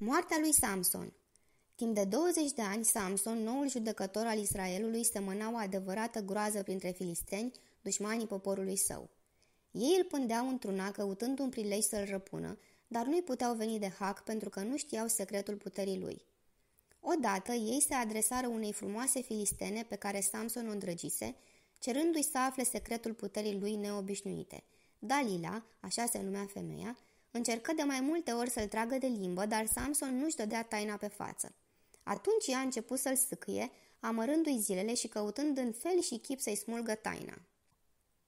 Moartea lui Samson Timp de 20 de ani, Samson, noul judecător al Israelului, semăna o adevărată groază printre filisteni, dușmanii poporului său. Ei îl pândeau într-una căutând un prilej să-l răpună, dar nu-i puteau veni de hac pentru că nu știau secretul puterii lui. Odată, ei se adresară unei frumoase filistene pe care Samson o îndrăgise, cerându-i să afle secretul puterii lui neobișnuite. Dalila, așa se numea femeia, Încercă de mai multe ori să-l tragă de limbă, dar Samson nu-și dădea taina pe față. Atunci ea a început să-l sâcâie, amărându-i zilele și căutând în fel și chip să-i smulgă taina.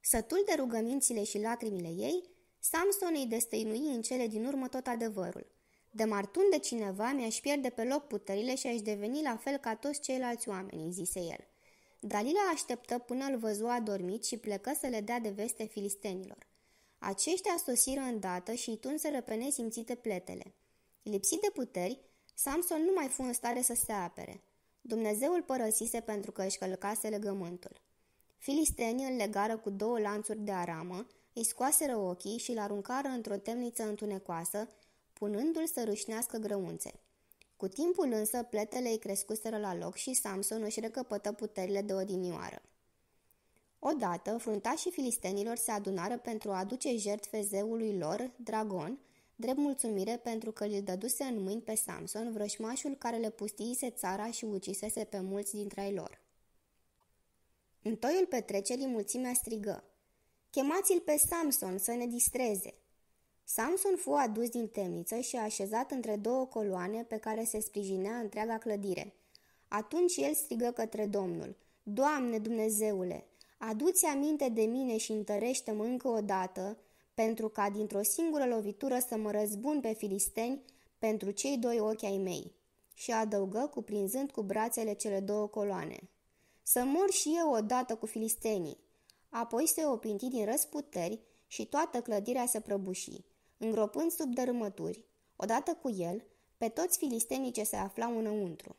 Sătul de rugămințile și lacrimile ei, Samson îi destăinui în cele din urmă tot adevărul. De martun de cineva mi-aș pierde pe loc puterile și aș deveni la fel ca toți ceilalți oameni, zise el. Dalila așteptă până îl văzua adormit și plecă să le dea de veste filistenilor. Aceștia sosiră îndată și tunseră pe nesimțite pletele. Lipsit de puteri, Samson nu mai fu în stare să se apere. Dumnezeul părăsise pentru că își călcase legământul. Filistenii îl legară cu două lanțuri de aramă, îi scoaseră ochii și îl aruncară într-o temniță întunecoasă, punându-l să râșnească grăunțe. Cu timpul însă, pletele îi crescuseră la loc și Samson își recăpătă puterile de odinioară. Odată, fruntașii filistenilor se adunară pentru a aduce jertfe zeului lor, Dragon, drept mulțumire pentru că îl dăduse în mâini pe Samson, vrășmașul care le pustiise țara și ucisese pe mulți dintre ei lor. În toiul petrecerii mulțimea strigă, Chemați-l pe Samson să ne distreze!" Samson fu adus din temniță și așezat între două coloane pe care se sprijinea întreaga clădire. Atunci el strigă către Domnul, Doamne Dumnezeule, Adu-ți aminte de mine și întărește-mă încă o dată, pentru ca dintr-o singură lovitură să mă răzbun pe filisteni pentru cei doi ochi ai mei. Și adăugă cuprinzând cu brațele cele două coloane. Să mor și eu odată cu filistenii. Apoi se opinti din răsputeri și toată clădirea se prăbuși, îngropând sub dărâmături, odată cu el, pe toți filistenii ce se aflau înăuntru.